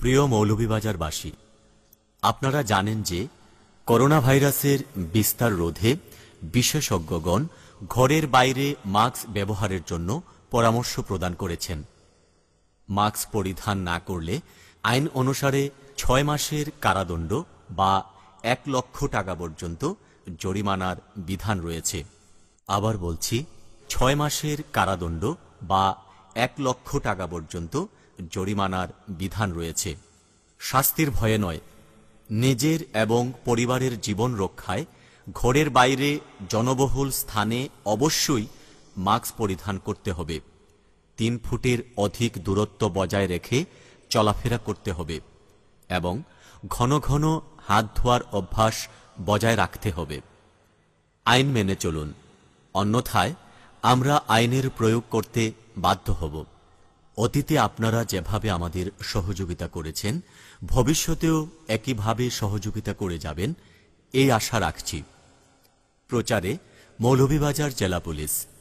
প্রিয় মৌলভীবাজারবাসী আপনারা জানেন যে করোনা ভাইরাসের বিস্তার রোধে বিশেষজ্ঞগণ ঘরের বাইরে মাস্ক ব্যবহারের জন্য পরামর্শ প্রদান করেছেন মাস্ক পরিধান না করলে আইন অনুসারে ছয় মাসের কারাদণ্ড বা এক লক্ষ টাকা পর্যন্ত জরিমানার বিধান রয়েছে আবার বলছি ছয় মাসের কারাদণ্ড বা এক লক্ষ টাকা পর্যন্ত জরিমানার বিধান রয়েছে শাস্তির ভয়ে নয় নিজের এবং পরিবারের জীবন রক্ষায় ঘরের বাইরে জনবহুল স্থানে অবশ্যই মাস্ক পরিধান করতে হবে তিন ফুটের অধিক দূরত্ব বজায় রেখে চলাফেরা করতে হবে এবং ঘন ঘন হাত ধোয়ার অভ্যাস বজায় রাখতে হবে আইন মেনে চলুন অন্যথায় আমরা আইনের প্রয়োগ করতে বাধ্য হব অতীতে আপনারা যেভাবে আমাদের সহযোগিতা করেছেন ভবিষ্যতেও একইভাবে সহযোগিতা করে যাবেন এই আশা রাখছি প্রচারে মৌলভীবাজার জেলা পুলিশ